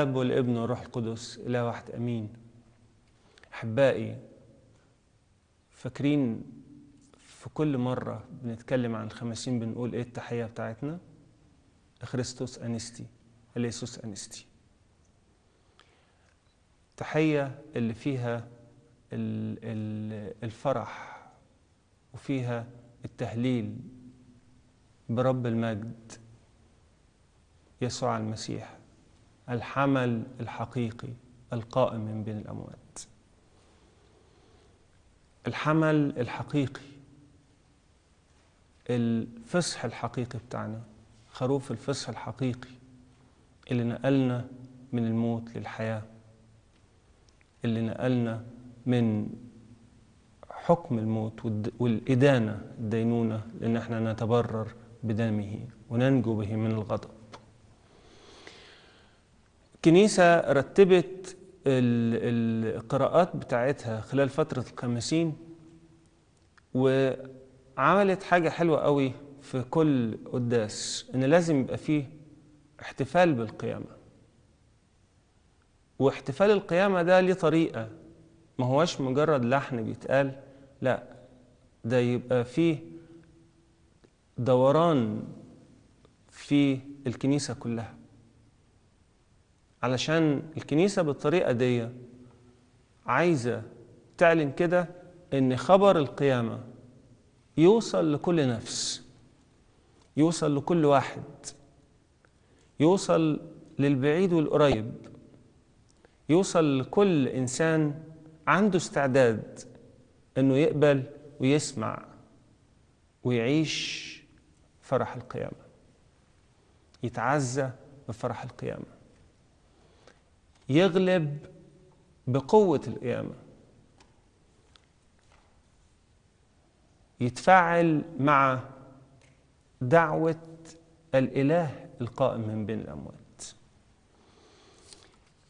الآب والابن والروح القدس إله واحد أمين أحبائي فاكرين في كل مرة بنتكلم عن الخمسين بنقول إيه التحية بتاعتنا أخريستوس أنستي أليسوس أنستي التحية اللي فيها الفرح وفيها التهليل برب المجد يسوع المسيح الحمل الحقيقي القائم من بين الأموات الحمل الحقيقي الفصح الحقيقي بتاعنا خروف الفصح الحقيقي اللي نقلنا من الموت للحياة اللي نقلنا من حكم الموت والإدانة الدينونة لأن احنا نتبرر بدمه وننجو به من الغضب الكنيسة رتبت القراءات بتاعتها خلال فترة الخمسين وعملت حاجة حلوة قوي في كل قداس إن لازم يبقى فيه احتفال بالقيامة واحتفال القيامة ده ليه طريقة ما هوش مجرد لحن بيتقال لا ده يبقى فيه دوران في الكنيسة كلها علشان الكنيسة بالطريقة دي عايزة تعلن كده ان خبر القيامة يوصل لكل نفس يوصل لكل واحد يوصل للبعيد والقريب يوصل لكل إنسان عنده استعداد أنه يقبل ويسمع ويعيش فرح القيامة يتعزى بفرح القيامه يغلب بقوة القيامة يتفاعل مع دعوة الإله القائم من بين الأموات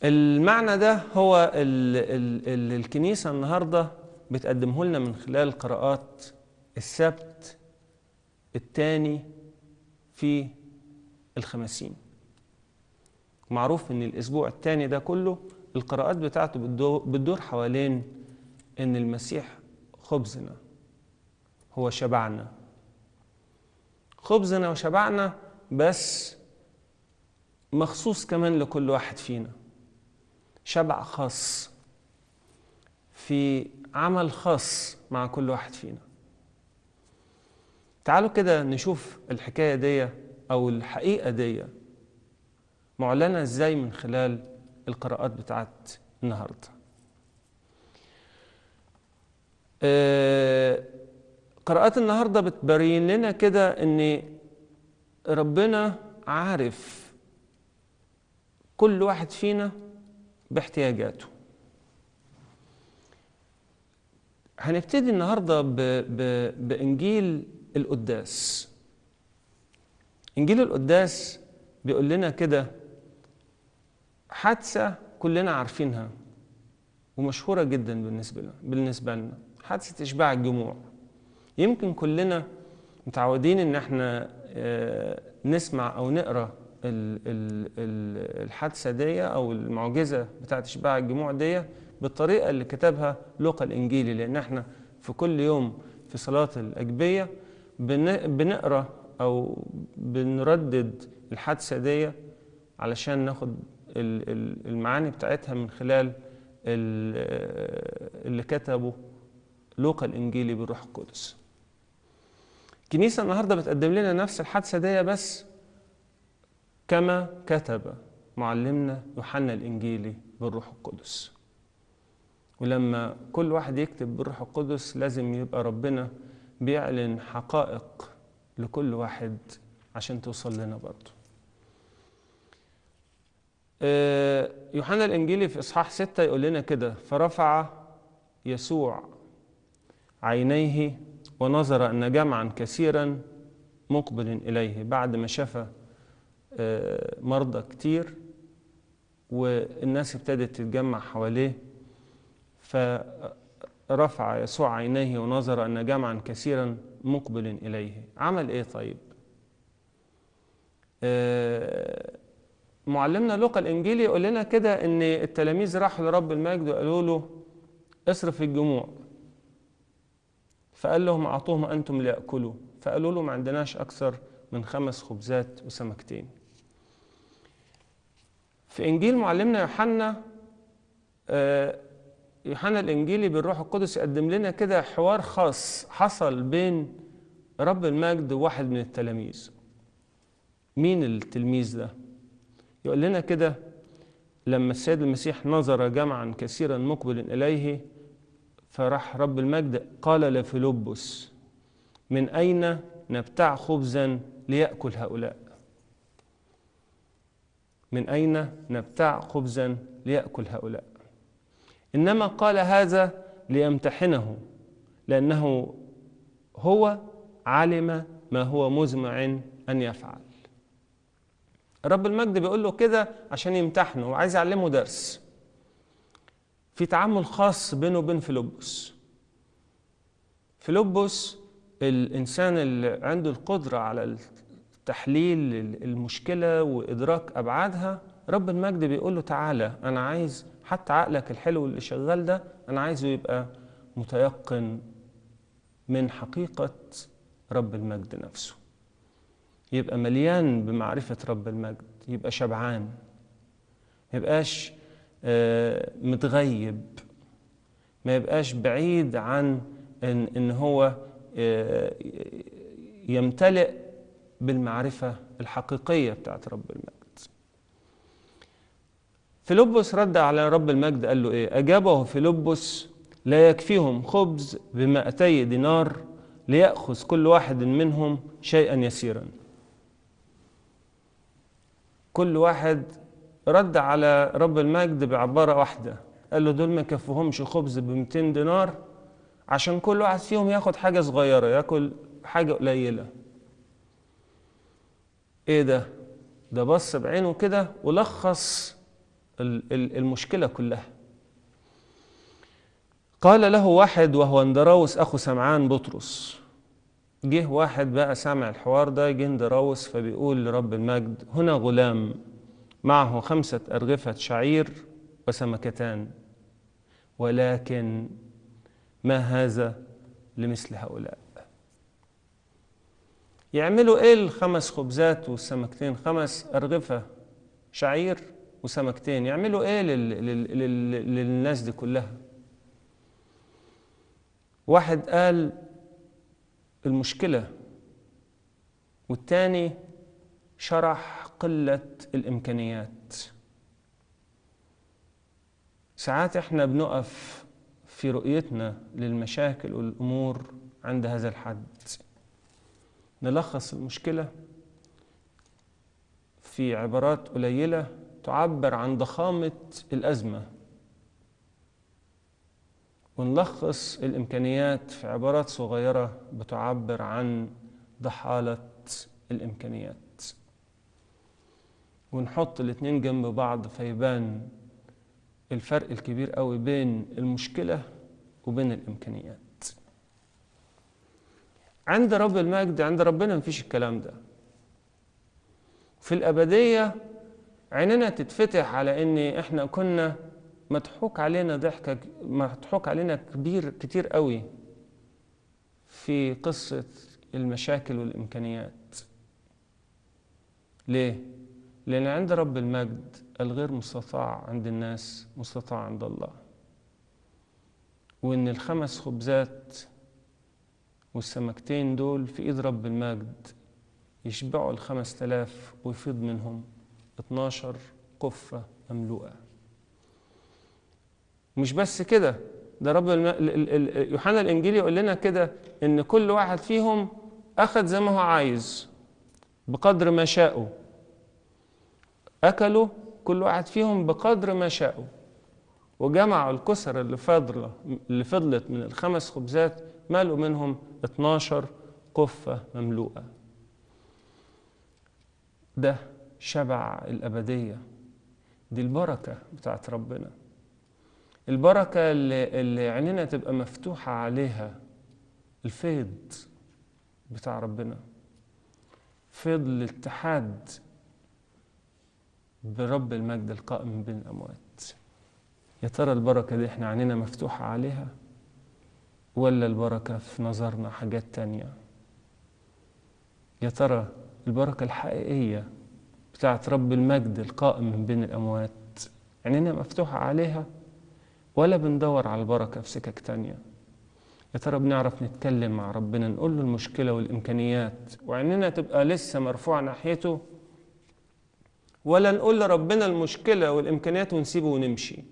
المعنى ده هو اللي الكنيسة النهاردة بتقدمه لنا من خلال قراءات السبت الثاني في الخمسين معروف ان الاسبوع الثاني ده كله القراءات بتاعته بتدور حوالين ان المسيح خبزنا هو شبعنا خبزنا وشبعنا بس مخصوص كمان لكل واحد فينا شبع خاص في عمل خاص مع كل واحد فينا تعالوا كده نشوف الحكايه دي او الحقيقه دي معلنة ازاي من خلال القراءات بتاعت النهاردة آه، قراءات النهاردة بتبين لنا كده ان ربنا عارف كل واحد فينا باحتياجاته هنبتدي النهاردة ب ب بإنجيل القداس إنجيل القداس بيقول لنا كده حادثة كلنا عارفينها ومشهورة جدا بالنسبة لنا بالنسبة لنا حادثة إشباع الجموع يمكن كلنا متعودين إن احنا آه، نسمع أو نقرأ الحادثة دي أو المعجزة بتاعة إشباع الجموع دي بالطريقة اللي كتبها لوقا الإنجيلي لأن احنا في كل يوم في صلاة الأجبية بنقرأ أو بنردد الحادثة دي علشان ناخد المعاني بتاعتها من خلال اللي كتبه لوقا الانجيلي بالروح القدس الكنيسه النهارده بتقدم لنا نفس الحادثه دي بس كما كتب معلمنا يوحنا الانجيلي بالروح القدس ولما كل واحد يكتب بالروح القدس لازم يبقى ربنا بيعلن حقائق لكل واحد عشان توصل لنا برضه آه، يوحنا الانجيلي في اصحاح ستة يقول لنا كده فرفع يسوع عينيه ونظر ان جمعا كثيرا مقبل اليه بعد ما شفى آه، مرضى كتير والناس ابتدت تتجمع حواليه فرفع يسوع عينيه ونظر ان جمعا كثيرا مقبل اليه عمل ايه طيب آه معلمنا لوقا الانجيلي يقول لنا كده ان التلاميذ راحوا لرب المجد وقالوا له اصرف الجموع فقال لهم اعطوهم انتم لياكلوا فقالوا له ما عندناش اكثر من خمس خبزات وسمكتين في انجيل معلمنا يوحنا آه، يوحنا الانجيلي بالروح القدس يقدم لنا كده حوار خاص حصل بين رب المجد وواحد من التلاميذ مين التلميذ ده يقول لنا كده لما السيد المسيح نظر جمعا كثيرا مقبلا إليه فراح رب المجد قال لفيلبس من أين نبتاع خبزا ليأكل هؤلاء من أين نبتاع خبزا ليأكل هؤلاء إنما قال هذا ليمتحنه لأنه هو علم ما هو مزمع أن يفعل رب المجد بيقول له كده عشان يمتحنه وعايز يعلمه درس في تعامل خاص بينه وبين فيلبس فيلبس الانسان اللي عنده القدره على تحليل المشكله وادراك ابعادها رب المجد بيقول له تعالى انا عايز حتى عقلك الحلو اللي شغال ده انا عايزه يبقى متيقن من حقيقه رب المجد نفسه يبقى مليان بمعرفة رب المجد يبقى شبعان ما يبقاش آه، متغيب ما يبقاش بعيد عن إن, إن هو آه، يمتلئ بالمعرفة الحقيقية بتاعت رب المجد فيلبس رد على رب المجد قال له إيه أجابه فيلبس لا يكفيهم خبز بمائتي دينار ليأخذ كل واحد منهم شيئا يسيرا كل واحد رد على رب المجد بعبارة واحدة قال له دول ما كفهمش خبز ب 200 دينار عشان كل واحد فيهم ياخد حاجة صغيرة ياكل حاجة قليلة ايه ده ده بص بعينه كده ولخص المشكلة كلها قال له واحد وهو اندراوس أخو سمعان بطرس جه واحد بقى سامع الحوار ده جند راوس فبيقول لرب المجد هنا غلام معه خمسة أرغفة شعير وسمكتان ولكن ما هذا لمثل هؤلاء يعملوا ايه الخمس خبزات والسمكتين خمس أرغفة شعير وسمكتين يعملوا ايه للـ للـ للـ للناس دي كلها واحد قال المشكلة والثاني شرح قلة الإمكانيات ساعات احنا بنقف في رؤيتنا للمشاكل والأمور عند هذا الحد نلخص المشكلة في عبارات قليلة تعبر عن ضخامة الأزمة ونلخص الامكانيات في عبارات صغيره بتعبر عن ضحاله الامكانيات ونحط الاتنين جنب بعض فيبان الفرق الكبير قوي بين المشكله وبين الامكانيات عند رب المجد عند ربنا مفيش الكلام ده في الابديه عيننا تتفتح على ان احنا كنا مضحوك علينا ضحكة مضحوك علينا كبير كتير قوي في قصة المشاكل والإمكانيات ليه؟ لأن عند رب المجد الغير مستطاع عند الناس مستطاع عند الله وإن الخمس خبزات والسمكتين دول في إيد رب المجد يشبعوا الخمس تلاف ويفيض منهم اتناشر قفة مملوءة مش بس كده ده رب الم... يوحنا الانجيل يقول لنا كده ان كل واحد فيهم اخذ زي ما هو عايز بقدر ما شاءوا اكلوا كل واحد فيهم بقدر ما شاءوا وجمعوا الكسر اللي فضلة اللي فضلت من الخمس خبزات ملوا منهم 12 قفة مملوءة ده شبع الأبدية دي البركة بتاعت ربنا البركة اللي, اللي عينينا تبقى مفتوحة عليها الفيض بتاع ربنا فيض الاتحاد برب المجد القائم بين الأموات يا ترى البركة دي احنا عينينا مفتوحة عليها ولا البركة في نظرنا حاجات تانية يا ترى البركة الحقيقية بتاعت رب المجد القائم من بين الأموات عينينا مفتوحة عليها ولا بندور على البركة في سكك تانية يا ترى بنعرف نتكلم مع ربنا نقول له المشكلة والإمكانيات وعيننا تبقى لسه مرفوعة ناحيته ولا نقول لربنا المشكلة والإمكانيات ونسيبه ونمشي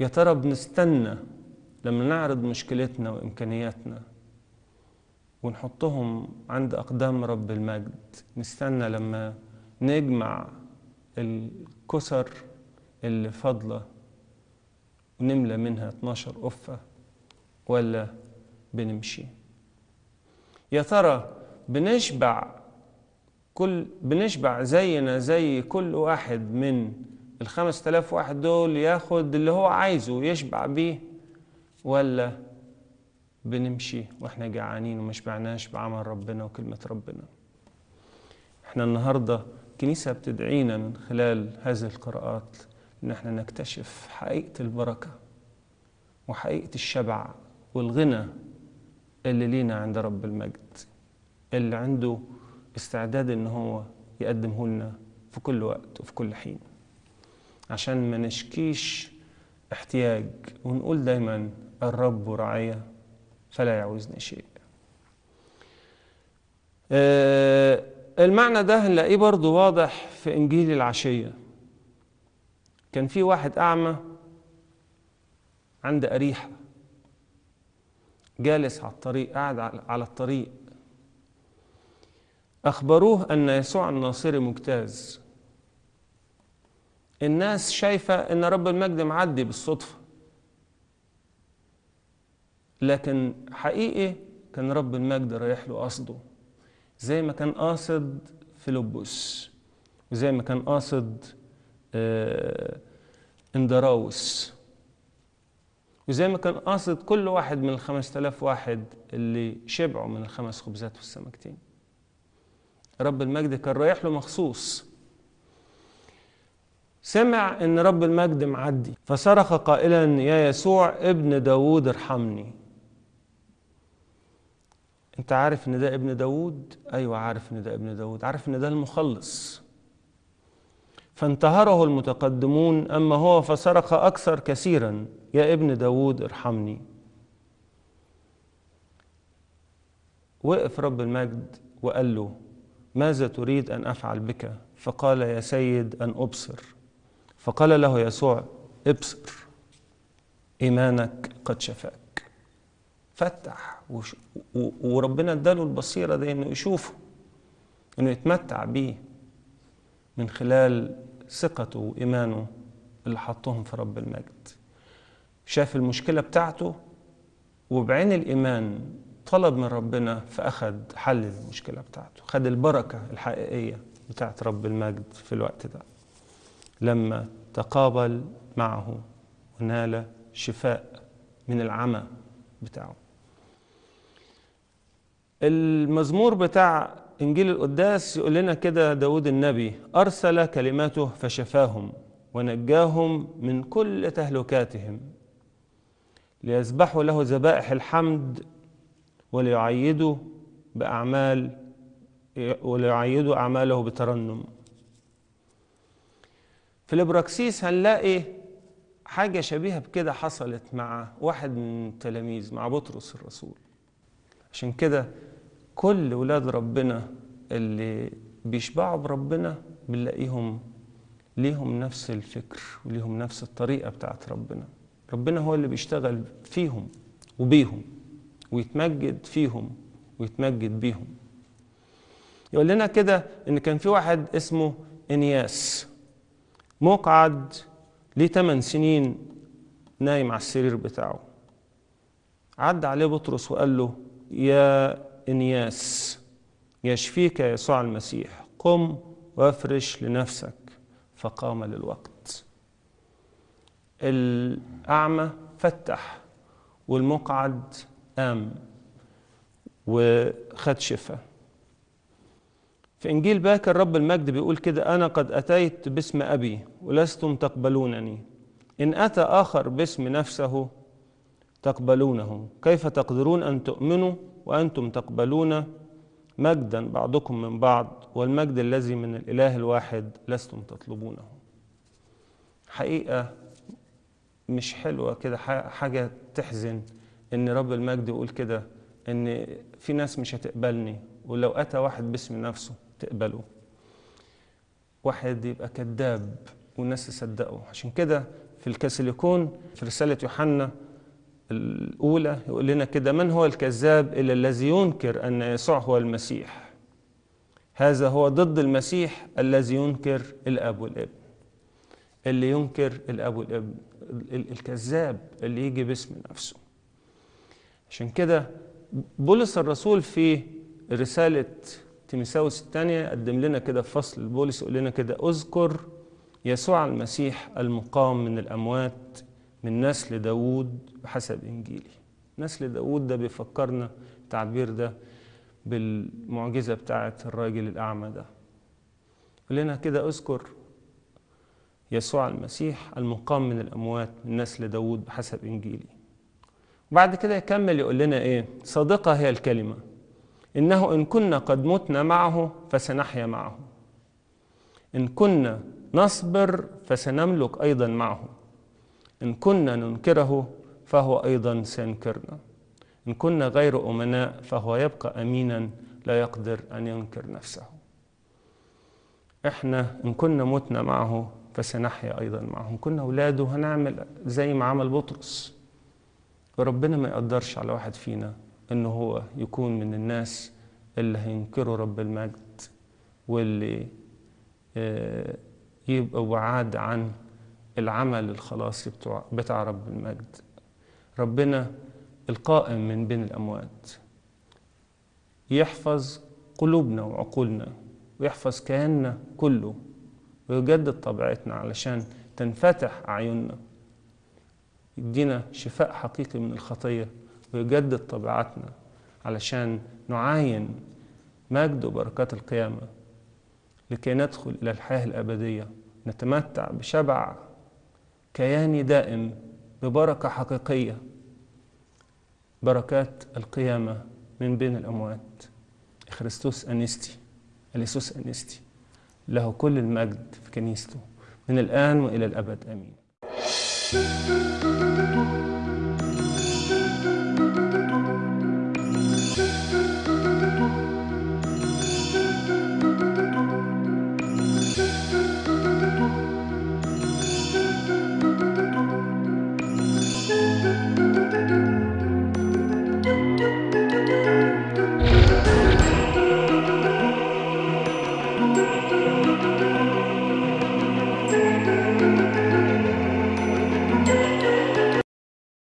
يا ترى بنستنى لما نعرض مشكلتنا وإمكانياتنا ونحطهم عند أقدام رب المجد نستنى لما نجمع الكسر اللي فاضله نملى منها 12 أفة ولا بنمشي يا ترى بنشبع كل بنشبع زينا زي كل واحد من ال 5000 واحد دول ياخد اللي هو عايزه يشبع بيه ولا بنمشي واحنا جعانين وما شبعناش بعمل ربنا وكلمة ربنا احنا النهاردة كنيسة بتدعينا من خلال هذه القراءات ان احنا نكتشف حقيقه البركه وحقيقه الشبع والغنى اللي لينا عند رب المجد اللي عنده استعداد ان هو يقدمه لنا في كل وقت وفي كل حين عشان ما نشكيش احتياج ونقول دايما الرب رعايا فلا يعوزني شيء آه، المعنى ده هنلاقيه برضو واضح في انجيل العشيه كان في واحد أعمى عند أريحة جالس على الطريق قاعد على الطريق أخبروه أن يسوع الناصري مجتاز الناس شايفة أن رب المجد معدي بالصدفة لكن حقيقي كان رب المجد رايح له قصده زي ما كان قاصد فيلبس وزي ما كان قاصد آه، اندراوس وزي ما كان قاصد كل واحد من الخمس تلاف واحد اللي شبعوا من الخمس خبزات والسمكتين رب المجد كان رايح له مخصوص سمع ان رب المجد معدي فصرخ قائلا يا يسوع ابن داوود ارحمني انت عارف ان ده ابن داوود ايوه عارف ان ده ابن داوود عارف ان ده المخلص فانتهره المتقدمون أما هو فسرق أكثر كثيرا يا ابن داود ارحمني وقف رب المجد وقال له ماذا تريد أن أفعل بك فقال يا سيد أن أبصر فقال له يسوع ابصر إيمانك قد شفاك فتح وربنا اداله البصيرة دي انه يشوفه انه يتمتع بيه من خلال ثقته وإيمانه اللي حطهم في رب المجد شاف المشكلة بتاعته وبعين الإيمان طلب من ربنا فأخذ حل المشكلة بتاعته خد البركة الحقيقية بتاعت رب المجد في الوقت ده لما تقابل معه ونال شفاء من العمى بتاعه المزمور بتاع إنجيل القداس يقول لنا كده داود النبي أرسل كلماته فشفاهم ونجاهم من كل تهلكاتهم ليذبحوا له ذبائح الحمد وليعيدوا بأعمال وليعيدوا أعماله بترنم في الإبراكسيس هنلاقي حاجة شبيهة بكده حصلت مع واحد من التلاميذ مع بطرس الرسول عشان كده كل ولاد ربنا اللي بيشبعوا بربنا بنلاقيهم ليهم نفس الفكر وليهم نفس الطريقة بتاعت ربنا ربنا هو اللي بيشتغل فيهم وبيهم ويتمجد فيهم ويتمجد بيهم يقول لنا كده ان كان في واحد اسمه انياس مقعد ليه 8 سنين نايم على السرير بتاعه عدى عليه بطرس وقال له يا إنياس يشفيك يسوع المسيح قم وافرش لنفسك فقام للوقت الأعمى فتح والمقعد قام وخد شفاء في إنجيل باكر رب المجد بيقول كده أنا قد أتيت باسم أبي ولستم تقبلونني إن أتى آخر باسم نفسه تقبلونه كيف تقدرون أن تؤمنوا وأنتم تقبلون مجدا بعضكم من بعض والمجد الذي من الإله الواحد لستم تطلبونه حقيقة مش حلوة كده حاجة تحزن إن رب المجد يقول كده إن في ناس مش هتقبلني ولو أتى واحد باسم نفسه تقبله واحد يبقى كذاب والناس تصدقه عشان كده في الكاسيليكون في رسالة يوحنا الأولى يقول لنا كده من هو الكذاب إلا الذي ينكر أن يسوع هو المسيح هذا هو ضد المسيح الذي ينكر الأب والابن اللي ينكر الأب والابن الكذاب اللي يجي باسم نفسه عشان كده بولس الرسول في رسالة تيمساوس الثانية قدم لنا كده في فصل بولس يقول لنا كده أذكر يسوع المسيح المقام من الأموات من نسل داوود بحسب إنجيلي نسل داوود ده بيفكرنا التعبير ده بالمعجزة بتاعة الراجل الأعمى ده لنا كده اذكر يسوع المسيح المقام من الأموات من نسل داوود بحسب إنجيلي وبعد كده يكمل يقول لنا إيه صادقة هي الكلمة إنه إن كنا قد متنا معه فسنحيا معه إن كنا نصبر فسنملك أيضا معه إن كنا ننكره فهو أيضا سينكرنا إن كنا غير أمناء فهو يبقى أمينا لا يقدر أن ينكر نفسه إحنا إن كنا متنا معه فسنحيا أيضا معه إن كنا أولاده هنعمل زي ما عمل بطرس ربنا ما يقدرش على واحد فينا إن هو يكون من الناس اللي هينكروا رب المجد واللي آه، يبقوا بعاد عن العمل الخلاصي بتوع بتاع رب المجد ربنا القائم من بين الأموات يحفظ قلوبنا وعقولنا ويحفظ كياننا كله ويجدد طبيعتنا علشان تنفتح أعيننا يدينا شفاء حقيقي من الخطية ويجدد طبيعتنا علشان نعاين مجد وبركات القيامة لكي ندخل إلى الحياة الأبدية نتمتع بشبع كياني دائم ببركة حقيقية بركات القيامة من بين الأموات خريستوس أنيستي اليسوس أنيستي له كل المجد في كنيسته من الآن وإلى الأبد آمين